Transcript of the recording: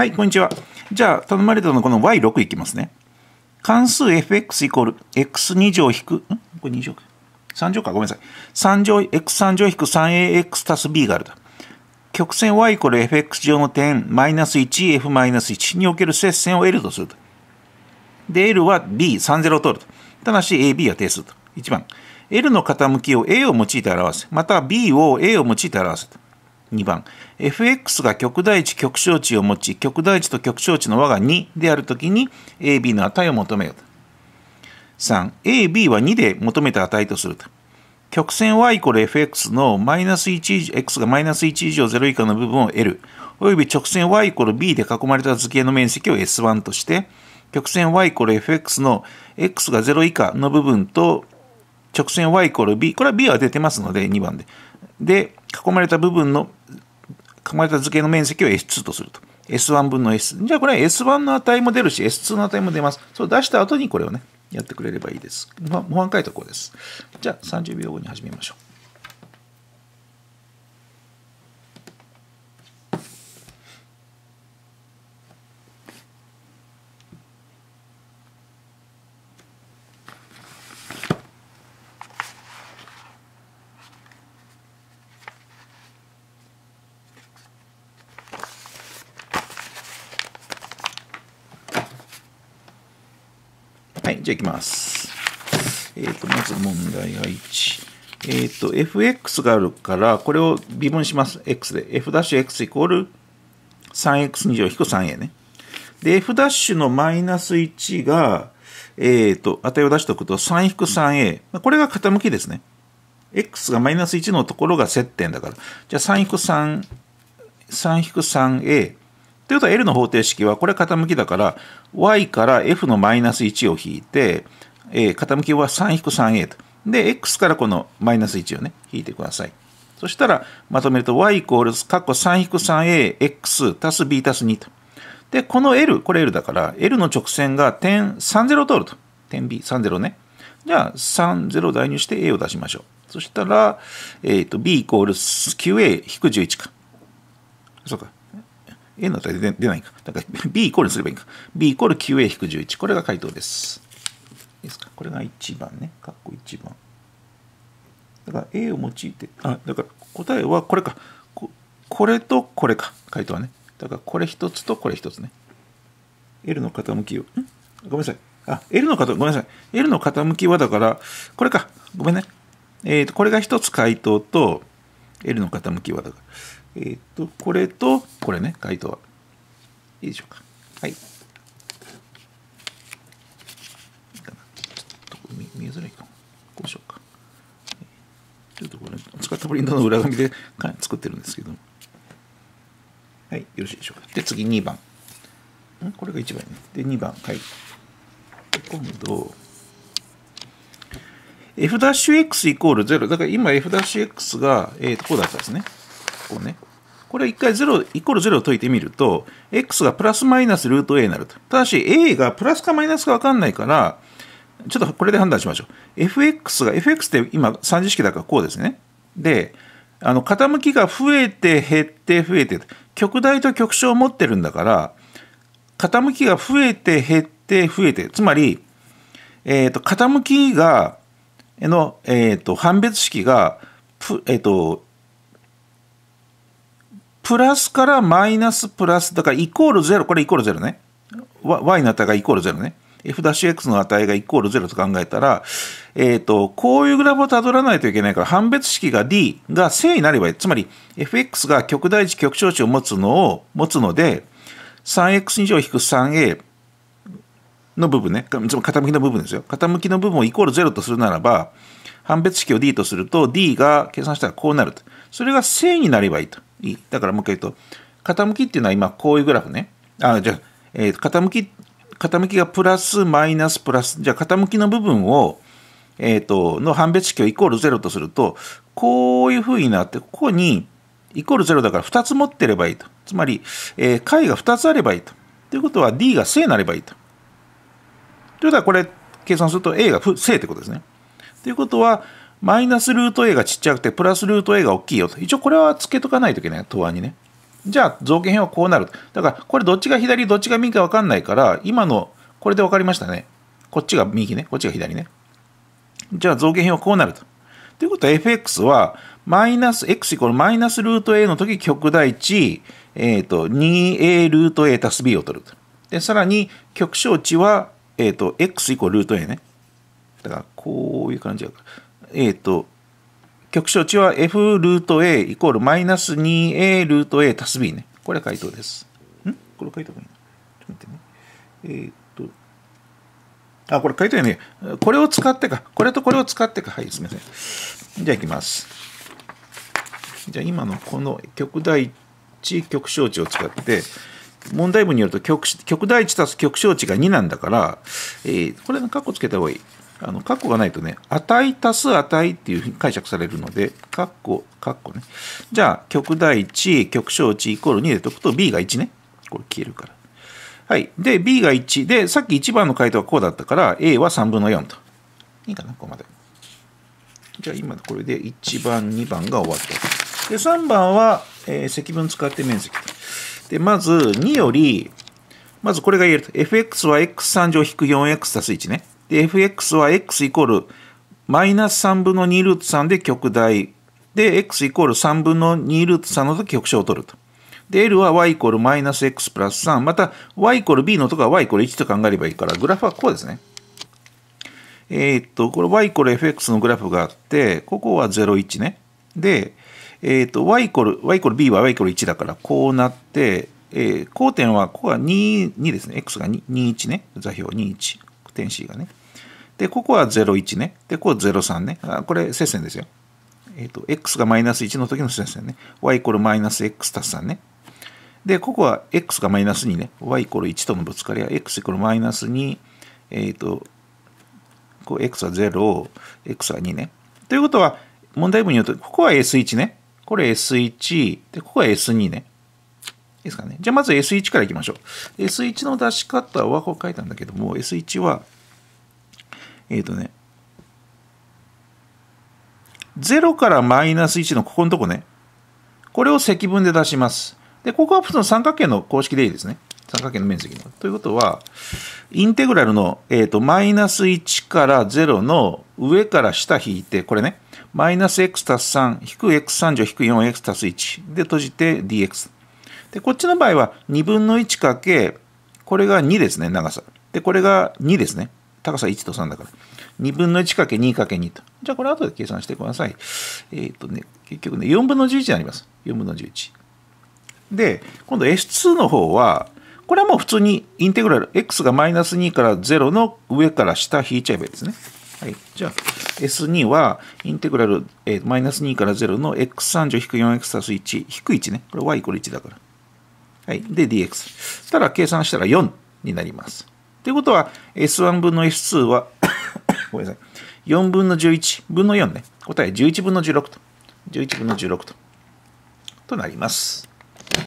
はい、こんにちは。じゃあ、頼まれたのこの y6 いきますね。関数 fx イコール x2 乗引く、んこれ2乗か。3乗か、ごめんなさい。3乗、x3 乗引く 3ax 足す b があると。曲線 y イコール fx 上の点、マイナス 1f マイナス1における接線を L とすると。で、L は B30 を取ると。ただし AB は定数と。1番。L の傾きを A を用いて表す。または B を A を用いて表す2番 FX が極大値極小値を持ち極大値と極小値の和が2であるときに AB の値を求めよと 3AB は2で求めた値とすると曲線 y イコール fx のマイナス1 x がマイナス1以上0以下の部分を L および直線 y イコール b で囲まれた図形の面積を S1 として曲線 y イコール fx の x が0以下の部分と直線 y イコール b これは b は出てますので2番でで囲まれた部分の、囲まれた図形の面積を S2 とすると。S1 分の S。じゃあこれは S1 の値も出るし、S2 の値も出ます。そう出した後にこれをね、やってくれればいいです。まあ、模範解答こうです。じゃあ30秒後に始めましょう。はい、じゃあいきます。えっ、ー、と、まず問題が1。えっ、ー、と、fx があるから、これを微分します。x で。f'(x) イコール 3x2 乗引く 3a ね。で、f' のマイナス1が、えっ、ー、と、値を出しておくと3引く 3a。これが傾きですね。x がマイナス1のところが接点だから。じゃあ3引く3、3引く 3a。ということは L の方程式はこれ傾きだから y から f のマイナス1を引いて、えー、傾きは 3-3a と。で、x からこのマイナス1をね、引いてください。そしたら、まとめると y イコール、括弧 3-3ax 足す b 足す2と。で、この L、これ L だから、L の直線が点30通ると。点 B、30ね。じゃあ、30代入して A を出しましょう。そしたら、えっ、ー、と、B イコール 9A 引く11か。そうか。A の値出ないか。だから B イコールにすればいいか。B イコール QA-11。これが回答です。いいですかこれが1番ね。括弧1番。だから A を用いて、あ、だから答えはこれか。ここれとこれか。回答はね。だからこれ1つとこれ1つね。L の傾きを、んごめんなさい。あ、L の傾き、ごめんなさい。L の傾きはだから、これか。ごめんね。えっ、ー、と、これが1つ回答と、L の傾きはだから。えー、っと、これと、これね、回答は。いいでしょうか。はい。見えづらいかこうしようか。ちょっとこれ、使ったプリントの裏紙で作ってるんですけど。はい、よろしいでしょうか。で、次2番。んこれが1番ね。で、2番。はい。今度、f'x イコール0。だから今 f'x が、えー、こうだったんですね。うね、これを一回0、イコール0を解いてみると、x がプラスマイナスルート a になると。ただし、a がプラスかマイナスかわかんないから、ちょっとこれで判断しましょう。fx が、fx って今3次式だからこうですね。で、あの、傾きが増えて減って増えて、極大と極小を持ってるんだから、傾きが増えて減って増えて、つまり、えっ、ー、と、傾きが、の、えっ、ー、と、判別式が、えっ、ー、と、プラスからマイナスプラス、だからイコール0、これイコール0ね。y の値がイコール0ね。f'(x) の値がイコール0と考えたら、えっ、ー、と、こういうグラフをたどらないといけないから、判別式が d が正になればいい。つまり、f(x) が極大値極小値を持つのを、持つので、3x 以上引く 3a の部分ね、つまり傾きの部分ですよ。傾きの部分をイコール0とするならば、判別式を d とすると、d が計算したらこうなると。それが正になればいいと。い。だからもう一回言うと、傾きっていうのは今こういうグラフね。あ、じゃあ、えー、傾き、傾きがプラス、マイナス、プラス。じゃあ、傾きの部分を、えっ、ー、と、の判別式をイコール0とすると、こういうふうになって、ここに、イコール0だから2つ持ってればいいと。つまり、えー、解が2つあればいいと。ということは D が正なればいいと。ということはこれ計算すると A が正ってことですね。ということはマイナスルート A がちっちゃくて、プラスルート A が大きいよと。一応これはつけとかないといけない、答案にね。じゃあ、造形変はこうなる。だから、これどっちが左、どっちが右か分かんないから、今の、これで分かりましたね。こっちが右ね、こっちが左ね。じゃあ、造形変はこうなると。ということは、fx は、マイナス、x イコールマイナスルート A の時、極大値、えっ、ー、と、2A ルート A 足す B を取ると。で、さらに、極小値は、えっ、ー、と、x イコールルート A ね。だから、こういう感じだから。えっ、ー、と、極小値は f ルート a イコールマイナス 2a ルート a 足す b ね。これ回答です。んこれ回答がいいちょっと待ってね。えっ、ー、と、あ、これ回答やね。これを使ってか。これとこれを使ってか。はい、すみません。じゃあいきます。じゃあ今のこの極大値、極小値を使って、問題文によると極極大値足す極小値が2なんだから、えー、これの括弧つけた方がいい。あの、カッコがないとね、値足す値っていうふうに解釈されるので、カッコ、カッコね。じゃあ、極大値、極小値イコール2で解くと B が1ね。これ消えるから。はい。で、B が1。で、さっき1番の回答はこうだったから、A は3分の4と。いいかな、ここまで。じゃあ、今これで1番、2番が終わった。で、3番は、えー、積分使って面積で、まず2より、まずこれが言えると。fx は x3 乗引く 4x 足す1ね。で、fx は x イコールマイナス3分の2ルート3で極大。で、x イコール3分の2ルート3の時極小を取ると。で、L は y イコールマイナス x プラス3。また、y イコール b のとこは y イコール1と考えればいいから、グラフはこうですね。えー、っと、これ y イコール fx のグラフがあって、ここは0、1ね。で、えー、っと、y イコール、y イコール b は y イコール1だから、こうなって、えー、交点は、ここは2、2ですね。x が2、2、1ね。座標2、1。点 C がね。で、ここは01ね。で、ここ03ね。これ、接線ですよ。えっ、ー、と、x がマイナス1の時の接線ね。y イコールマイナス x たす3ね。で、ここは x がマイナス2ね。y イコール1とのぶつかりは x イコールマイナス2。えっ、ー、と、こう x は0、x は2ね。ということは、問題文によると、ここは s1 ね。これ s1、で、ここは s2 ね。いいですかね。じゃあまず S1 からいきましょう。S1 の出し方はこう書いたんだけども、S1 はえっ、ー、とね、0からマイナス1のここのとこね、これを積分で出します。で、ここは普通の三角形の公式でいいですね。三角形の面積の。ということは、インテグラルの、えっ、ー、と、マイナス1から0の上から下引いて、これね、マイナス x 足す3、引く x 3乗引く 4x 足す1で閉じて dx。で、こっちの場合は2分の1かけ、これが2ですね、長さ。で、これが2ですね。高さ1と3だから。2分の 1×2×2 と。じゃあこれ後で計算してください。えっ、ー、とね、結局ね、4分の11になります。4分の11。で、今度 S2 の方は、これはもう普通にインテグラル、x がマイナス2から0の上から下引いちゃえばいいですね。はい。じゃあ、S2 は、インテグラル、えマイナス2から0の x 3く4 x 足す1、引く1ね。これ y イコール1だから。はい。で、dx。したら計算したら4になります。ということは、S1 分の S2 は ごめんなさい、4分の11分の4ね。答え11分の16と。11分の16と。となります。